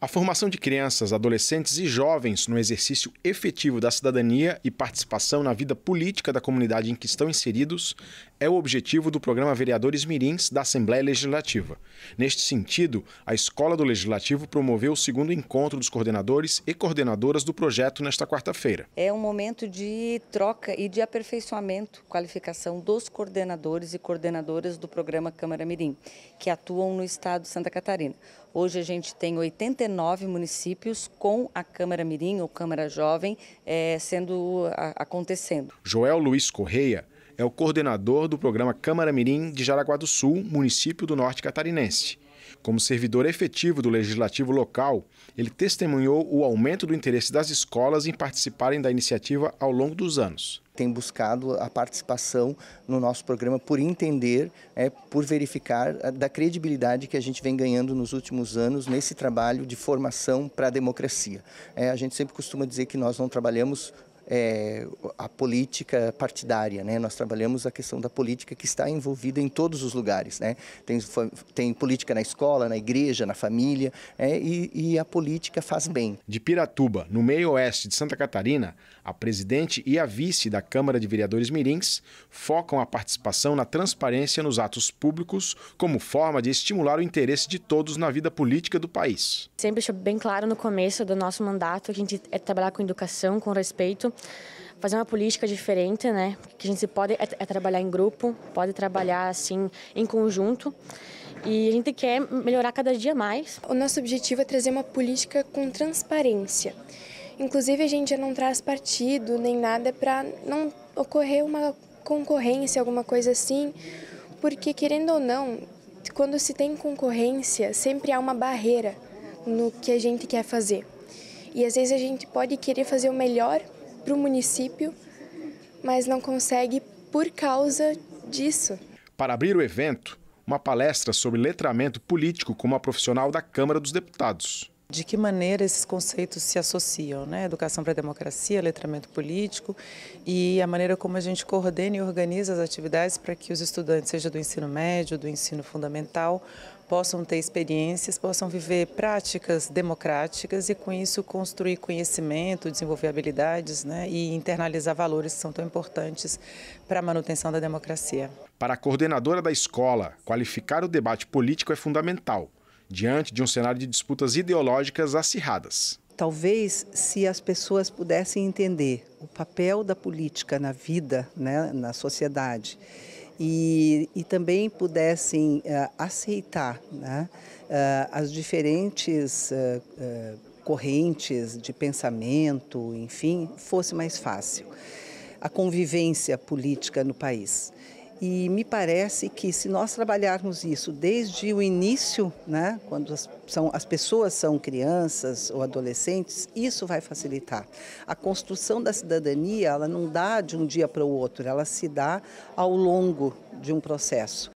A formação de crianças, adolescentes e jovens no exercício efetivo da cidadania e participação na vida política da comunidade em que estão inseridos é o objetivo do programa Vereadores Mirins da Assembleia Legislativa. Neste sentido, a Escola do Legislativo promoveu o segundo encontro dos coordenadores e coordenadoras do projeto nesta quarta-feira. É um momento de troca e de aperfeiçoamento, qualificação dos coordenadores e coordenadoras do programa Câmara Mirim, que atuam no estado de Santa Catarina. Hoje a gente tem 89 19 municípios com a Câmara Mirim ou Câmara Jovem é, sendo a, acontecendo. Joel Luiz Correia é o coordenador do programa Câmara Mirim de Jaraguá do Sul, município do Norte Catarinense. Como servidor efetivo do legislativo local, ele testemunhou o aumento do interesse das escolas em participarem da iniciativa ao longo dos anos tem buscado a participação no nosso programa por entender, é, por verificar da credibilidade que a gente vem ganhando nos últimos anos nesse trabalho de formação para a democracia. É, a gente sempre costuma dizer que nós não trabalhamos é, a política partidária, né? Nós trabalhamos a questão da política que está envolvida em todos os lugares, né? Tem, tem política na escola, na igreja, na família, é, e, e a política faz bem. De Piratuba, no meio oeste de Santa Catarina, a presidente e a vice da Câmara de Vereadores Mirins focam a participação na transparência nos atos públicos como forma de estimular o interesse de todos na vida política do país. Sempre deixou bem claro no começo do nosso mandato que a gente é trabalhar com educação, com respeito fazer uma política diferente, né? Que a gente pode é, é trabalhar em grupo, pode trabalhar assim em conjunto. E a gente quer melhorar cada dia mais. O nosso objetivo é trazer uma política com transparência. Inclusive, a gente já não traz partido nem nada para não ocorrer uma concorrência, alguma coisa assim, porque, querendo ou não, quando se tem concorrência, sempre há uma barreira no que a gente quer fazer. E às vezes a gente pode querer fazer o melhor para o município, mas não consegue por causa disso. Para abrir o evento, uma palestra sobre letramento político com uma profissional da Câmara dos Deputados. De que maneira esses conceitos se associam, né? Educação para a democracia, letramento político e a maneira como a gente coordena e organiza as atividades para que os estudantes, seja do ensino médio, do ensino fundamental, possam ter experiências, possam viver práticas democráticas e com isso construir conhecimento, desenvolver habilidades né, e internalizar valores que são tão importantes para a manutenção da democracia. Para a coordenadora da escola, qualificar o debate político é fundamental diante de um cenário de disputas ideológicas acirradas. Talvez se as pessoas pudessem entender o papel da política na vida, né, na sociedade e, e também pudessem uh, aceitar né, uh, as diferentes uh, correntes de pensamento, enfim, fosse mais fácil a convivência política no país. E me parece que se nós trabalharmos isso desde o início, né, quando as, são, as pessoas são crianças ou adolescentes, isso vai facilitar. A construção da cidadania, ela não dá de um dia para o outro, ela se dá ao longo de um processo.